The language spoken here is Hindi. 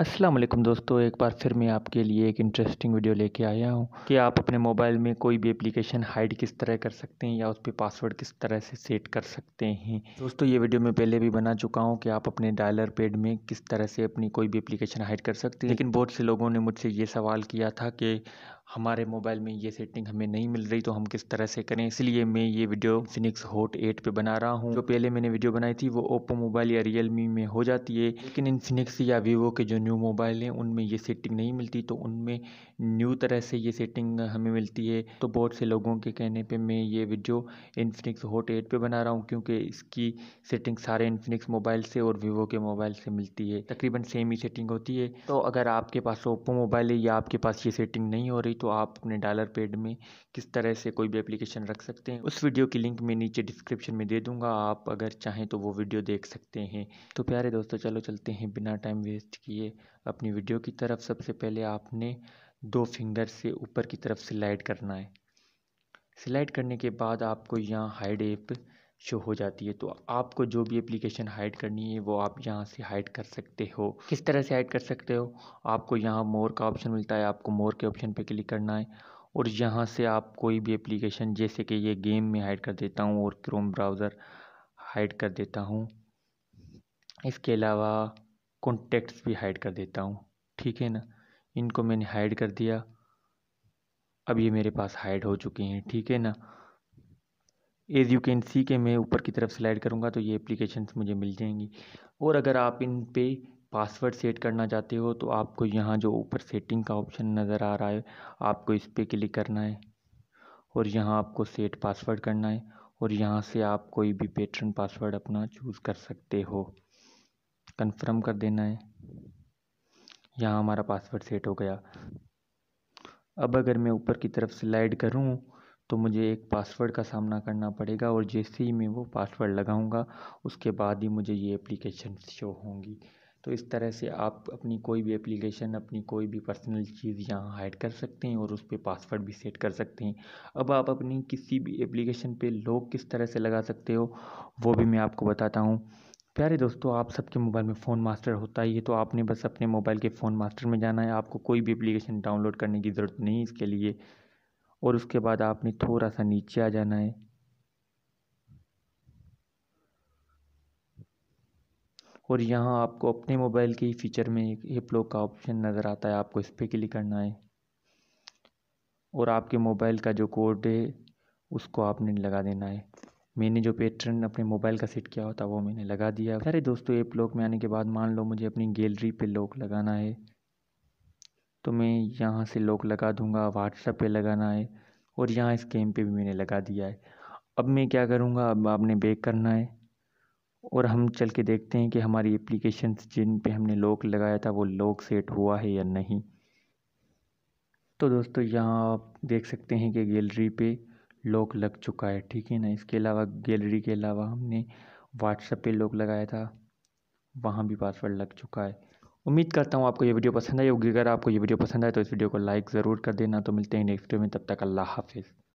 अस्सलाम वालेकुम दोस्तों एक बार फिर मैं आपके लिए एक इंटरेस्टिंग वीडियो लेके आया हूँ कि आप अपने मोबाइल में कोई भी एप्लीकेशन हाइड किस तरह कर सकते हैं या उस पर पासवर्ड किस तरह से सेट कर सकते हैं दोस्तों ये वीडियो मैं पहले भी बना चुका हूँ कि आप अपने डायलर पेड में किस तरह से अपनी कोई भी एप्लीकेशन हाइड कर सकते हैं लेकिन बहुत से लोगों ने मुझसे ये सवाल किया था कि हमारे मोबाइल में ये सेटिंग हमें नहीं मिल रही तो हम किस तरह से करें इसलिए मैं ये वीडियो फिनिक्स होट एट पे बना रहा हूँ जो पहले मैंने वीडियो बनाई थी वो ओप्पो मोबाइल या रियलमी में हो जाती है लेकिन इन फिनिक्स या वीवो के जो न्यू मोबाइल हैं उनमें ये सेटिंग नहीं मिलती तो उनमें न्यू तरह से ये सेटिंग हमें मिलती है तो बहुत से लोगों के कहने पर मैं ये वीडियो इनफिनिक्स होट एट पर बना रहा हूँ क्योंकि इसकी सेटिंग सारे इनफिनिक्स मोबाइल से और वीवो के मोबाइल से मिलती है तकरीबन सेम ही सेटिंग होती है तो अगर आपके पास ओप्पो मोबाइल है या आपके पास ये सेटिंग नहीं हो रही तो आप अपने डालर पेड में किस तरह से कोई भी एप्लीकेशन रख सकते हैं उस वीडियो की लिंक मैं नीचे डिस्क्रिप्शन में दे दूंगा आप अगर चाहें तो वो वीडियो देख सकते हैं तो प्यारे दोस्तों चलो चलते हैं बिना टाइम वेस्ट किए अपनी वीडियो की तरफ सबसे पहले आपने दो फिंगर से ऊपर की तरफ स्लाइड करना है स्लाइड करने के बाद आपको यहाँ हाइड एप शो हो जाती है तो आपको जो भी एप्लीकेशन हाइड करनी है वो आप यहाँ से हाइड कर सकते हो किस तरह से हाइड कर सकते हो आपको यहाँ मोर का ऑप्शन मिलता है आपको मोर के ऑप्शन पे क्लिक करना है और यहाँ से आप कोई भी एप्लीकेशन जैसे कि ये गेम में हाइड कर देता हूँ और क्रोम ब्राउज़र हाइड कर देता हूँ इसके अलावा कॉन्टेक्ट्स भी हाइड कर देता हूँ ठीक है ना इनको मैंने हाइड कर दिया अब ये मेरे पास हाइड हो चुके हैं ठीक है ना एज़ यू कैन सी के मैं ऊपर की तरफ स्लाइड करूँगा तो ये एप्लीकेशन मुझे मिल जाएंगी और अगर आप इन पे पासवर्ड सेट करना चाहते हो तो आपको यहाँ जो ऊपर सेटिंग का ऑप्शन नज़र आ रहा है आपको इस पर क्लिक करना है और यहाँ आपको सेट पासवर्ड करना है और यहाँ से आप कोई भी पेटर्न पासवर्ड अपना चूज़ कर सकते हो कंफर्म कर देना है यहाँ हमारा पासवर्ड सेट हो गया अब अगर मैं ऊपर की तरफ स्लाइड करूँ तो मुझे एक पासवर्ड का सामना करना पड़ेगा और जैसे ही मैं वो पासवर्ड लगाऊंगा उसके बाद ही मुझे ये एप्लीकेशन शो होंगी तो इस तरह से आप अपनी कोई भी एप्लीकेशन अपनी कोई भी पर्सनल चीज़ यहाँ हाइड कर सकते हैं और उस पर पासवर्ड भी सेट कर सकते हैं अब आप अपनी किसी भी एप्लीकेशन पर लॉक किस तरह से लगा सकते हो वो भी मैं आपको बताता हूँ प्यारे दोस्तों आप सबके मोबाइल में फ़ोन मास्टर होता ही है तो आपने बस अपने मोबाइल के फ़ोन मास्टर में जाना है आपको कोई भी एप्लीकेशन डाउनलोड करने की ज़रूरत नहीं इसके लिए और उसके बाद आपने थोड़ा सा नीचे आ जाना है और यहाँ आपको अपने मोबाइल के ही फीचर में एक हिपलॉक का ऑप्शन नज़र आता है आपको इस पर क्लिक करना है और आपके मोबाइल का जो कोड है उसको आपने लगा देना है मैंने जो पैटर्न अपने मोबाइल का सेट किया होता वो मैंने लगा दिया सारे दोस्तों एप लॉक में आने के बाद मान लो मुझे अपनी गैलरी पे लॉक लगाना है तो मैं यहाँ से लॉक लगा दूँगा व्हाट्सएप पे लगाना है और यहाँ इस गेम पे भी मैंने लगा दिया है अब मैं क्या करूँगा अब आपने बेक करना है और हम चल के देखते हैं कि हमारी एप्लीकेशन जिन पे हमने लॉक लगाया था वो लॉक सेट हुआ है या नहीं तो दोस्तों यहाँ आप देख सकते हैं कि गैलरी पे लॉक लग चुका है ठीक है ना इसके अलावा गैलरी के अलावा हमने व्हाट्सएप पे लॉक लगाया था वहाँ भी पासवर्ड लग चुका है उम्मीद करता हूँ आपको ये वीडियो पसंद आई होगी अगर आपको ये वीडियो पसंद आए तो इस वीडियो को लाइक ज़रूर कर देना तो मिलते हैं नेक्स्ट वीडियो में तब तक अल्लाह हाफिज़